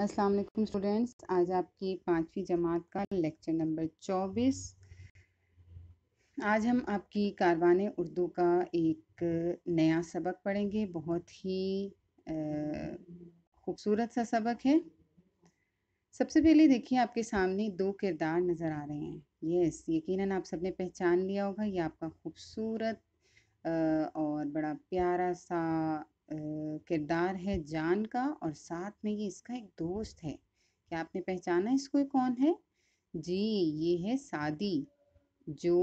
अस्सलाम वालेकुम स्टूडेंट्स आज आपकी पाँचवीं जमात का लेक्चर नंबर चौबीस आज हम आपकी कारवाने उर्दू का एक नया सबक पढ़ेंगे बहुत ही खूबसूरत सा सबक है सबसे पहले देखिए आपके सामने दो किरदार नज़र आ रहे हैं यस यकीनन आप सबने पहचान लिया होगा ये आपका खूबसूरत और बड़ा प्यारा सा किरदार है जान का और साथ में ये इसका एक दोस्त है क्या आपने पहचाना इसको कौन है जी ये है सादी जो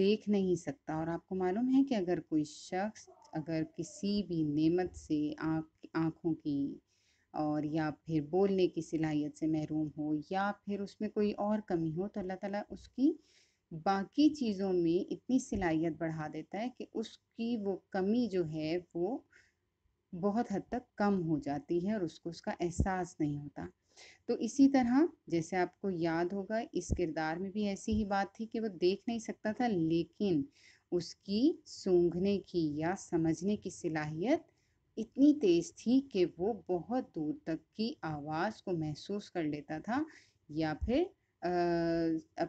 देख नहीं सकता और आपको मालूम है कि अगर कोई शख्स अगर किसी भी नेमत से आँख आँखों की और या फिर बोलने की सिलाहियत से महरूम हो या फिर उसमें कोई और कमी हो तो अल्लाह ताला उसकी बाकी चीज़ों में इतनी सिलाहियत बढ़ा देता है कि उसकी वो कमी जो है वो बहुत हद तक कम हो जाती है और उसको उसका एहसास नहीं होता तो इसी तरह जैसे आपको याद होगा इस किरदार में भी ऐसी ही बात थी कि वो देख नहीं सकता था लेकिन उसकी सूंघने की या समझने की सलाहियत इतनी तेज़ थी कि वो बहुत दूर तक की आवाज़ को महसूस कर लेता था या फिर आ, आ, आ,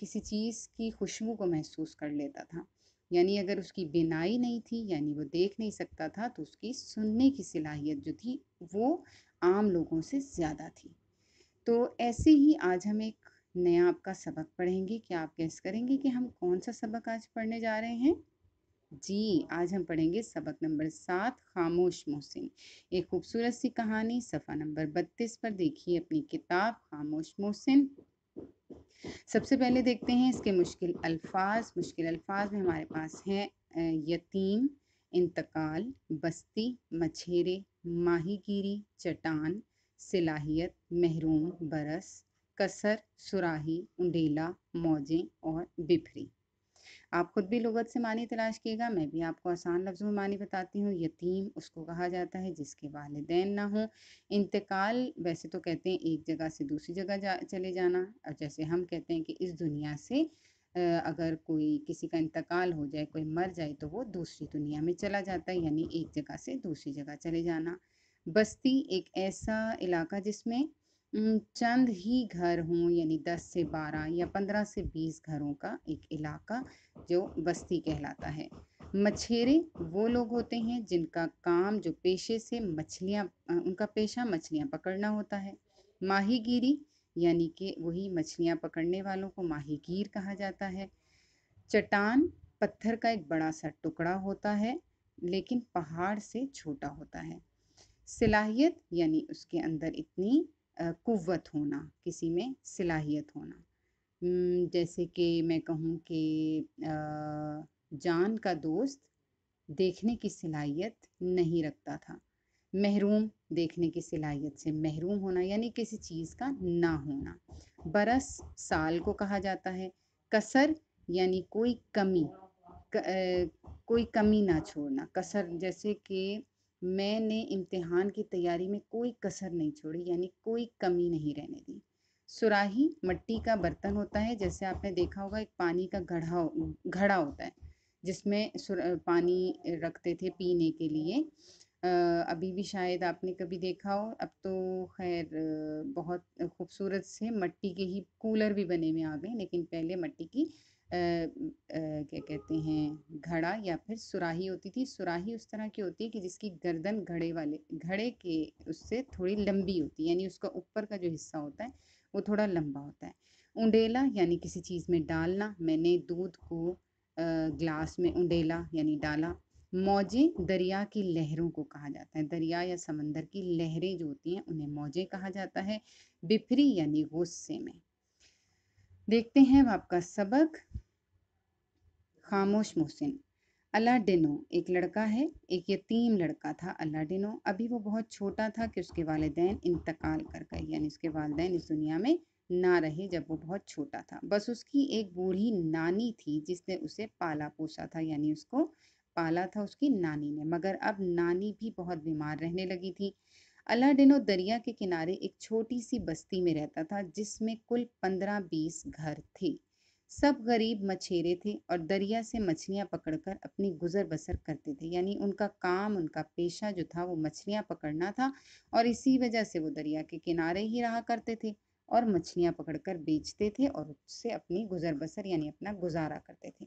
किसी चीज़ की खुशबू को महसूस कर लेता था यानी अगर उसकी बिनाई नहीं थी यानी वो देख नहीं सकता था तो उसकी सुनने की सलाहियत जो थी वो आम लोगों से ज़्यादा थी तो ऐसे ही आज हम एक नया आपका सबक पढ़ेंगे क्या आप गैस करेंगे कि हम कौन सा सबक आज पढ़ने जा रहे हैं जी आज हम पढ़ेंगे सबक नंबर सात खामोश मोहसिन एक खूबसूरत सी कहानी सफ़ा नंबर बत्तीस पर देखिए अपनी किताब खामोश मोहसिन सबसे पहले देखते हैं इसके मुश्किल अल्फाज मुश्किल अल्फाज में हमारे पास हैं यतीम इंतकाल बस्ती मछेरे माहीगीरी चटान सिलाहियत महरूम बरस कसर सुराही उंडेला मौजें और बिफरी आप खुद भी लगत से मानी तलाश कीजिएगा मैं भी आपको आसान लफ्ज़ों में मानी बताती हूँ यतीम उसको कहा जाता है जिसके वालदेन ना हों इंतकाल वैसे तो कहते हैं एक जगह से दूसरी जगह जा चले जाना और जैसे हम कहते हैं कि इस दुनिया से अगर कोई किसी का इंतकाल हो जाए कोई मर जाए तो वो दूसरी दुनिया में चला जाता है यानी एक जगह से दूसरी जगह चले जाना बस्ती एक ऐसा इलाका जिसमें चंद ही घर हों यानी 10 से 12 या 15 से 20 घरों का एक इलाका जो बस्ती कहलाता है मछेरे वो लोग होते हैं जिनका काम जो पेशे से मछलियाँ उनका पेशा मछलियाँ पकड़ना होता है माहीगीरी यानी कि वही मछलियाँ पकड़ने वालों को माहीगीर कहा जाता है चट्टान पत्थर का एक बड़ा सा टुकड़ा होता है लेकिन पहाड़ से छोटा होता है सिलाहियत यानी उसके अंदर इतनी कुवत होना किसी में सलाहियत होना जैसे कि मैं कहूँ कि जान का दोस्त देखने की सलाहियत नहीं रखता था महरूम देखने की सलाहियत से महरूम होना यानी किसी चीज़ का ना होना बरस साल को कहा जाता है कसर यानी कोई कमी क, आ, कोई कमी ना छोड़ना कसर जैसे कि मैंने इम्तिहान की तैयारी में कोई कसर नहीं छोड़ी यानी कोई कमी नहीं रहने दी सुराही मट्टी का बर्तन होता है जैसे आपने देखा होगा एक पानी का घड़ा घड़ा होता है जिसमें पानी रखते थे पीने के लिए अभी भी शायद आपने कभी देखा हो अब तो खैर बहुत खूबसूरत से मट्टी के ही कूलर भी बने हुए आ गए लेकिन पहले मट्टी की क्या कहते हैं घड़ा या फिर सुराही होती थी सुराही उस तरह की होती है कि जिसकी गर्दन घड़े वाले घड़े के उससे थोड़ी लंबी होती है यानी उसका ऊपर का जो हिस्सा होता है वो थोड़ा लंबा होता है उंडेला यानी किसी चीज़ में डालना मैंने दूध को ग्लास में उंडेला यानी डाला मौजे दरिया की लहरों को कहा जाता है दरिया या समंदर की लहरें जो होती हैं उन्हें मौजे कहा जाता है बिफरी यानी गुस्से में देखते हैं अब आपका सबक खामोश मोहसिन अलाडिनो एक लड़का है एक यतीम लड़का था अलाडिनो अभी वो बहुत छोटा था कि उसके वालदेन इंतकाल कर गए यानी उसके वालदेन इस दुनिया में ना रहे जब वो बहुत छोटा था बस उसकी एक बूढ़ी नानी थी जिसने उसे पाला पोसा था यानी उसको पाला था उसकी नानी ने मगर अब नानी भी बहुत बीमार रहने लगी थी अलाडिनो दरिया के किनारे एक छोटी सी बस्ती में रहता था जिसमें कुल पंद्रह बीस घर थे सब गरीब मछेरे थे और दरिया से मछलियाँ पकड़कर अपनी गुजर बसर करते थे यानी उनका काम उनका पेशा जो था वो मछलियाँ पकड़ना था और इसी वजह से वो दरिया के किनारे ही रहा करते थे और मछलियाँ पकड़कर बेचते थे और उससे अपनी गुजर बसर यानी अपना गुजारा करते थे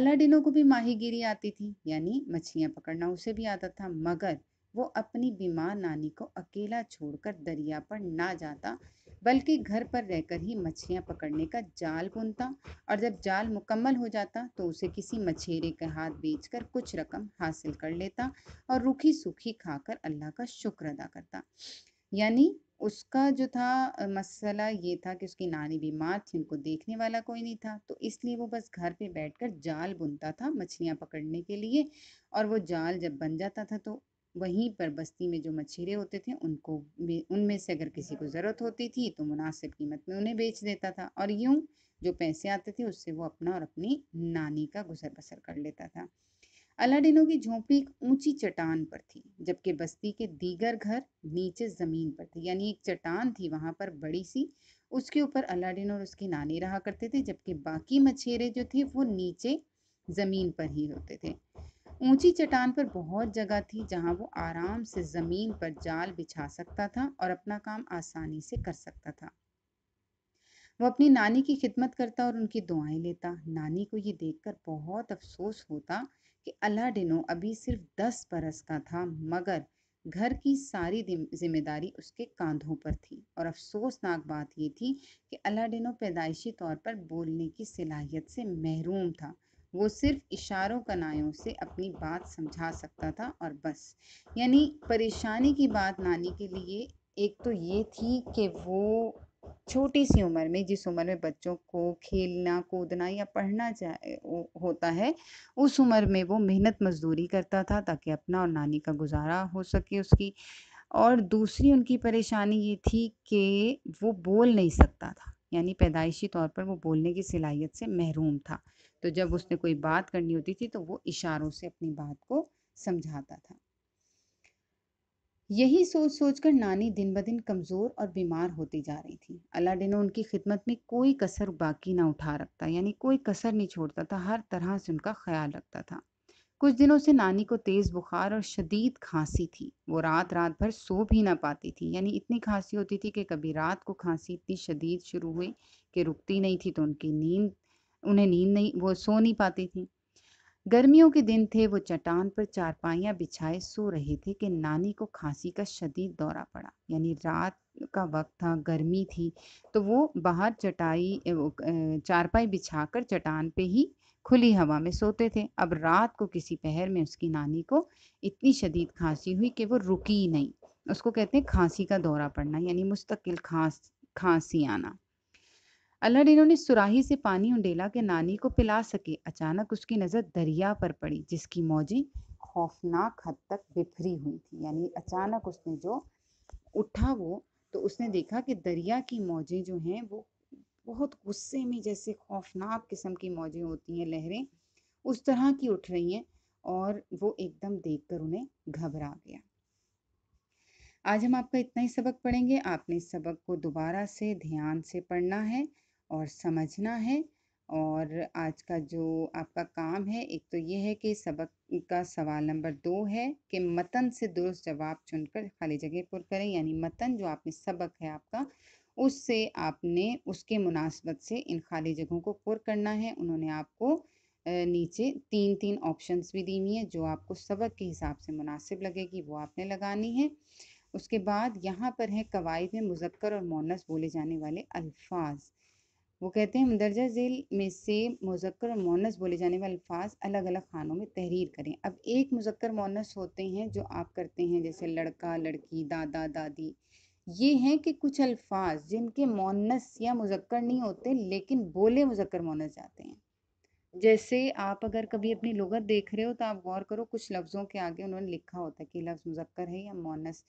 अलाडिनो को भी माहीगिरी आती थी यानी मछलियाँ पकड़ना उसे भी आता था मगर वो अपनी बीमार नानी को अकेला छोड़कर दरिया पर ना जाता बल्कि घर पर रहकर ही मछलियाँ पकड़ने का जाल बुनता और जब जाल मुकम्मल हो जाता तो उसे किसी मछेरे के हाथ बेचकर कुछ रकम हासिल कर लेता और रूखी सूखी खाकर अल्लाह का शुक्र अदा करता यानी उसका जो था मसला ये था कि उसकी नानी बीमार थी उनको देखने वाला कोई नहीं था तो इसलिए वो बस घर पे बैठकर जाल बुनता था मछलियाँ पकड़ने के लिए और वो जाल जब बन जाता था तो वहीं पर बस्ती में जो मछेरे होते थे उनको उनमें से अगर किसी को ज़रूरत होती थी तो मुनासिब कीमत में उन्हें बेच देता था और यूँ जो पैसे आते थे उससे वो अपना और अपनी नानी का गुजर बसर कर लेता था अलाडिनों की झोंपड़ी एक ऊंची चट्टान पर थी जबकि बस्ती के दीगर घर नीचे ज़मीन पर थे यानी एक चट्टान थी वहाँ पर बड़ी सी उसके ऊपर अलाडिन और उसकी नानी रहा करते थे जबकि बाकी मछेरे जो थे वो नीचे ज़मीन पर ही होते थे ऊंची चट्टान पर बहुत जगह थी जहां वो आराम से जमीन पर जाल बिछा सकता था और अपना काम आसानी से कर सकता था वो अपनी नानी की खिदमत करता और उनकी दुआएं लेता नानी को ये देखकर बहुत अफसोस होता कि अलाडिनो अभी सिर्फ दस बरस का था मगर घर की सारी जिम्मेदारी उसके कांधों पर थी और अफसोसनाक बात ये थी कि अलाडिनो पैदाइशी तौर पर बोलने की सलाहियत से महरूम था वो सिर्फ इशारों कनायों से अपनी बात समझा सकता था और बस यानी परेशानी की बात नानी के लिए एक तो ये थी कि वो छोटी सी उम्र में जिस उम्र में बच्चों को खेलना कूदना या पढ़ना होता है उस उम्र में वो मेहनत मजदूरी करता था ताकि अपना और नानी का गुजारा हो सके उसकी और दूसरी उनकी परेशानी ये थी कि वो बोल नहीं सकता था यानी पैदाइशी तौर पर वो बोलने की सलाहियत से महरूम था तो जब उसने कोई बात करनी होती थी तो वो इशारों से अपनी बात को समझाता था यही सोच सोचकर नानी दिन ब दिन कमज़ोर और बीमार होती जा रही थी अलाडीनो उनकी खिदमत में कोई कसर बाकी ना उठा रखता यानी कोई कसर नहीं छोड़ता था हर तरह से उनका ख्याल रखता था कुछ दिनों से नानी को तेज़ बुखार और शदीद खांसी थी वो रात रात भर सो भी ना पाती थी यानी इतनी खांसी होती थी कि कभी रात को खांसी इतनी शदीद शुरू हुई कि रुकती नहीं थी तो उनकी नींद उन्हें नींद नहीं वो सो नहीं पाती थी गर्मियों के दिन थे वो चट्टान पर चारपाइयाँ बिछाए सो रहे थे कि नानी को खांसी का शदीद दौरा पड़ा यानी रात का वक्त था गर्मी थी तो वो बाहर चटाई चारपाई बिछाकर चट्टान पे ही खुली हवा में सोते थे अब रात को किसी पहर में उसकी नानी को इतनी शदीद खांसी हुई कि वो रुकी नहीं उसको कहते हैं खांसी का दौरा पड़ना यानी मुस्तकिल खांस खांसी आना अल्लाडीनो ने सुराही से पानी उंडेला के नानी को पिला सके अचानक उसकी नज़र दरिया पर पड़ी जिसकी मौजी खौफनाक हद तक बिफरी हुई थी यानी अचानक उसने जो उठा वो तो उसने देखा कि दरिया की मौजें जो हैं वो बहुत गुस्से में जैसे खौफनाक किस्म की मौजें होती हैं लहरें उस तरह की उठ रही हैं और वो एकदम देखकर उन्हें घबरा गया आज हम आपका इतना ही सबक पढ़ेंगे आपने इस सबक को दोबारा से ध्यान से पढ़ना है और समझना है और आज का जो आपका काम है एक तो ये है कि सबक का सवाल नंबर दो है कि मतन से दुरुस्त जवाब चुनकर खाली जगह पुर करें यानी मतन जो आपने सबक है आपका उससे आपने उसके मुनासबत से इन खाली जगहों को पुर करना है उन्होंने आपको नीचे तीन तीन ऑप्शंस भी दी हुई हैं जो आपको सबक के हिसाब से मुनासिब लगेगी वो आपने लगानी है उसके बाद यहाँ पर है कवायद में मुजक्कर और मोनस बोले जाने वाले अल्फाज वो कहते हैं मंदरजा झेल में से मुजक्र और मोनस बोले जाने वाले अल्फाज अलग अलग खानों में तहरीर करें अब एक मुजक्र मोनस होते हैं जो आप करते हैं जैसे लड़का लड़की दादा दादी ये हैं कि कुछ अल्फाज जिनके मोनस या मुजक्र नहीं होते लेकिन बोले मुजक्र मोनस जाते हैं जैसे आप अगर कभी अपनी लगत देख रहे हो तो आप गौर करो कुछ लफ्ज़ों के आगे उन्होंने लिखा होता है कि लफ्ज़ मुजक्कर है या मोनस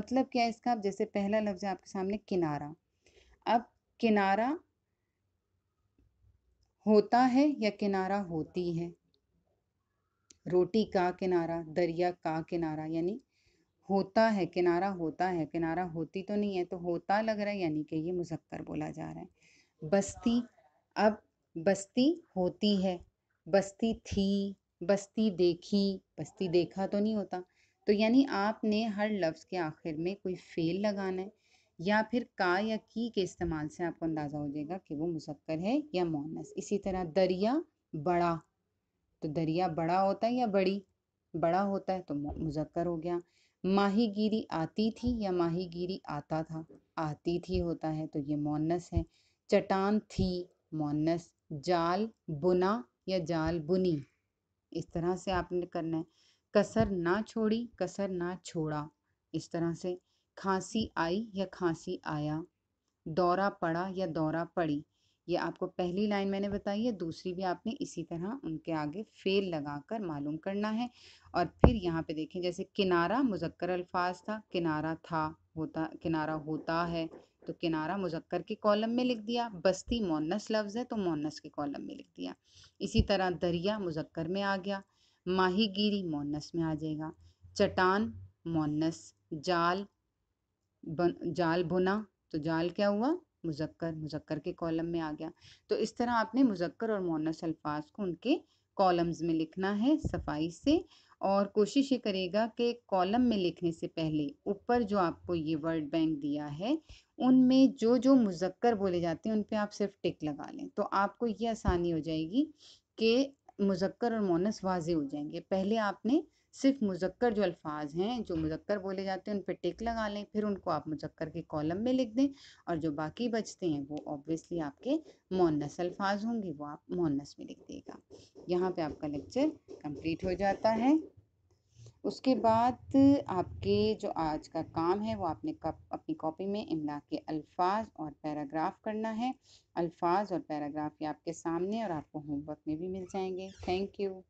मतलब क्या है इसका आप जैसे पहला लफ्ज़ है आपके सामने किनारा अब किनारा होता है या किनारा होती है रोटी का किनारा दरिया का किनारा यानी होता है किनारा होता है किनारा होती तो नहीं है तो होता लग रहा है यानी कि ये मुजक्कर बोला जा रहा है बस्ती अब बस्ती होती है बस्ती थी बस्ती देखी बस्ती देखा तो नहीं होता तो यानी आपने हर लफ्ज़ के आखिर में कोई फेल लगाना है या फिर का या की के इस्तेमाल से आपको अंदाज़ा हो जाएगा कि वो मुजक्कर है या मोनस इसी तरह दरिया बड़ा तो दरिया बड़ा होता है या बड़ी बड़ा होता है तो मुजक्कर हो गया माहीगिरी आती थी या माहीगिरी आता था आती थी होता है तो ये मोनस है चटान थी मोनस जाल बुना या जाल बुनी इस तरह से आपने करना है कसर ना छोड़ी कसर ना छोड़ा इस तरह से खांसी आई या खांसी आया दौरा पड़ा या दौरा पड़ी ये आपको पहली लाइन मैंने बताई है दूसरी भी आपने इसी तरह उनके आगे फेल लगाकर मालूम करना है और फिर यहाँ पे देखें जैसे किनारा मुजक्कर अल्फाज था किनारा था होता किनारा होता है तो किनारा मुजक्कर के कॉलम में लिख दिया बस्ती मोनस लफ्ज़ है तो मोनस के कॉलम में लिख दिया इसी तरह दरिया मुजक्कर में आ गया माहिगिरी मोनस में आ जाएगा चटान मोनस जाल बन जाल बुना तो जाल क्या हुआ मुजक्कर मुजक्कर के कॉलम में आ गया तो इस तरह आपने मुजक्कर और मोनस अल्फाज को उनके कॉलम्स में लिखना है सफाई से और कोशिश ये करेगा कि कॉलम में लिखने से पहले ऊपर जो आपको ये वर्ड बैंक दिया है उनमें जो जो मुजक्कर बोले जाते हैं उन पर आप सिर्फ टिक लगा लें तो आपको ये आसानी हो जाएगी कि मुजक्कर और मोनस वाजे हो जाएंगे पहले आपने सिर्फ मुज़क्कर जो अल्फाज हैं जो मुज़क्कर बोले जाते हैं उन पर टिक लगा लें फिर उनको आप मुज़क्कर के कॉलम में लिख दें और जो बाकी बचते हैं वो ऑब्वियसली आपके मोनस अल्फाज होंगे वो आप मोनस में लिख देगा यहाँ पे आपका लेक्चर कंप्लीट हो जाता है उसके बाद आपके जो आज का काम है वो आपने कप, अपनी कॉपी में इमला के अल्फाज और पैराग्राफ करना है अल्फाज और पैराग्राफ ये आपके सामने और आपको होमवर्क में भी मिल जाएंगे थैंक यू